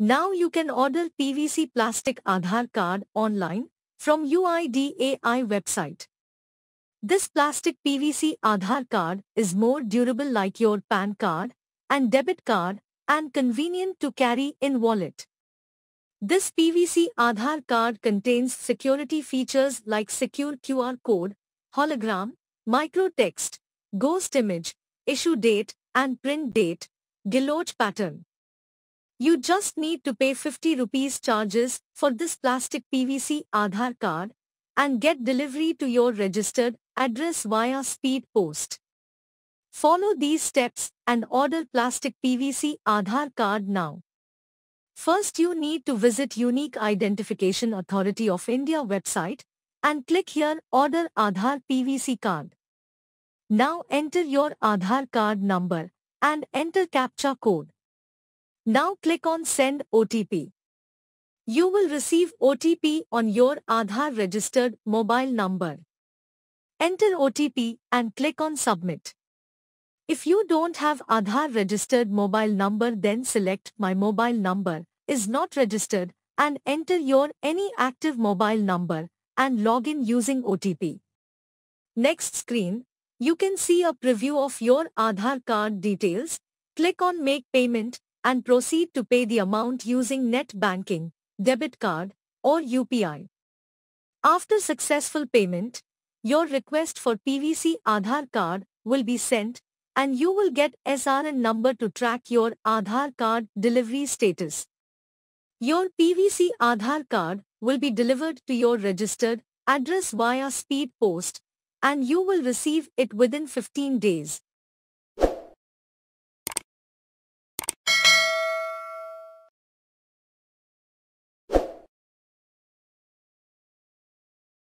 Now you can order PVC plastic Aadhaar card online from UIDAI website. This plastic PVC Aadhaar card is more durable like your PAN card and debit card and convenient to carry in wallet. This PVC Aadhaar card contains security features like secure QR code, hologram, micro text, ghost image, issue date and print date, Deloitte pattern. You just need to pay 50 rupees charges for this plastic PVC Aadhaar card and get delivery to your registered address via speed post. Follow these steps and order plastic PVC Aadhaar card now. First you need to visit Unique Identification Authority of India website and click here order Aadhaar PVC card. Now enter your Aadhaar card number and enter CAPTCHA code. Now click on Send OTP. You will receive OTP on your Aadhaar registered mobile number. Enter OTP and click on Submit. If you don't have Aadhaar registered mobile number then select My mobile number is not registered and enter your any active mobile number and log in using OTP. Next screen, you can see a preview of your Aadhaar card details. Click on Make Payment and proceed to pay the amount using net banking, debit card, or UPI. After successful payment, your request for PVC Aadhaar card will be sent and you will get SRN number to track your Aadhaar card delivery status. Your PVC Aadhaar card will be delivered to your registered address via speed post and you will receive it within 15 days.